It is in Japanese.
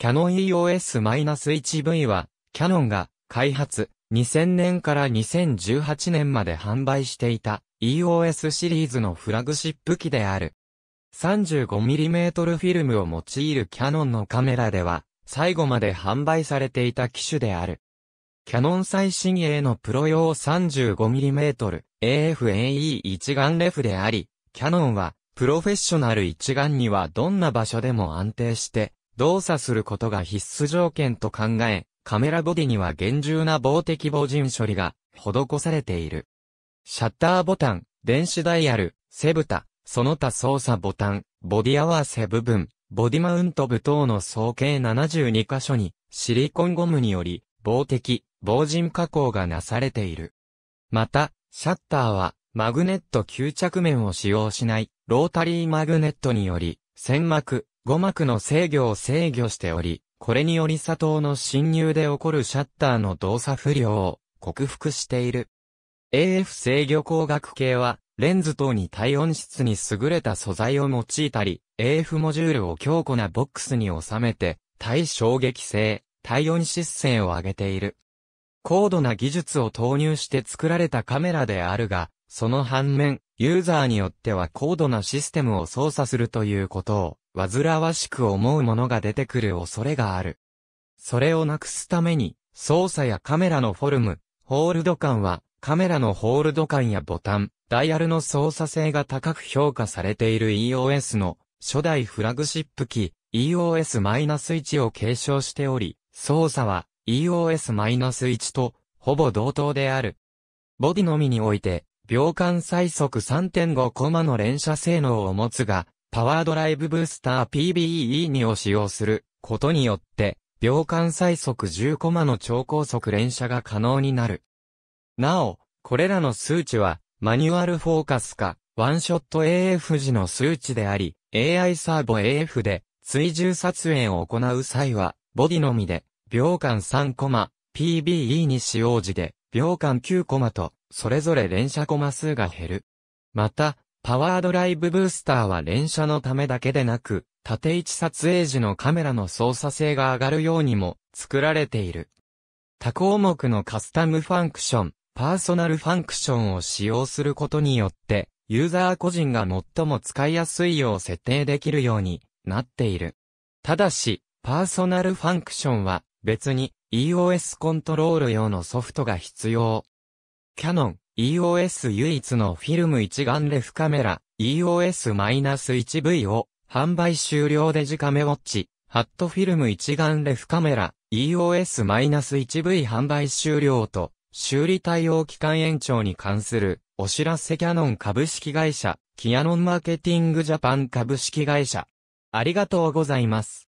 キャノン EOS-1V は、キャノンが開発、2000年から2018年まで販売していた EOS シリーズのフラグシップ機である。35mm フィルムを用いるキャノンのカメラでは、最後まで販売されていた機種である。キャノン最新鋭のプロ用 35mm AFAE 一眼レフであり、キャノンはプロフェッショナル一眼にはどんな場所でも安定して動作することが必須条件と考え、カメラボディには厳重な防滴防塵処理が施されている。シャッターボタン、電子ダイヤル、背蓋、その他操作ボタン、ボディ合わせ部分、ボディマウント部等の総計72箇所にシリコンゴムにより防滴、防塵加工がなされている。また、シャッターはマグネット吸着面を使用しないロータリーマグネットにより、線膜、五膜の制御を制御しており、これにより砂糖の侵入で起こるシャッターの動作不良を克服している。AF 制御光学系は、レンズ等に体温室に優れた素材を用いたり、AF モジュールを強固なボックスに収めて、対衝撃性、体温失性を上げている。高度な技術を投入して作られたカメラであるが、その反面、ユーザーによっては高度なシステムを操作するということを煩わしく思うものが出てくる恐れがある。それをなくすために、操作やカメラのフォルム、ホールド感は、カメラのホールド感やボタン、ダイヤルの操作性が高く評価されている EOS の初代フラグシップ機 EOS-1 を継承しており、操作は EOS-1 とほぼ同等である。ボディのみにおいて、秒間最速3.5コマの連射性能を持つが、パワードライブブースター PBE2 を使用することによって、秒間最速10コマの超高速連射が可能になる。なお、これらの数値は、マニュアルフォーカスか、ワンショット AF 時の数値であり、AI サーボ AF で、追従撮影を行う際は、ボディのみで、秒間3コマ、PBE に使用時で、秒間9コマと、それぞれ連射コマ数が減る。また、パワードライブブースターは連射のためだけでなく、縦位置撮影時のカメラの操作性が上がるようにも作られている。多項目のカスタムファンクション、パーソナルファンクションを使用することによって、ユーザー個人が最も使いやすいよう設定できるようになっている。ただし、パーソナルファンクションは別に EOS コントロール用のソフトが必要。キャノン、EOS 唯一のフィルム一眼レフカメラ EOS-1V を販売終了デジカメウォッチ、ハットフィルム一眼レフカメラ EOS-1V 販売終了と修理対応期間延長に関するお知らせキャノン株式会社キヤノンマーケティングジャパン株式会社ありがとうございます。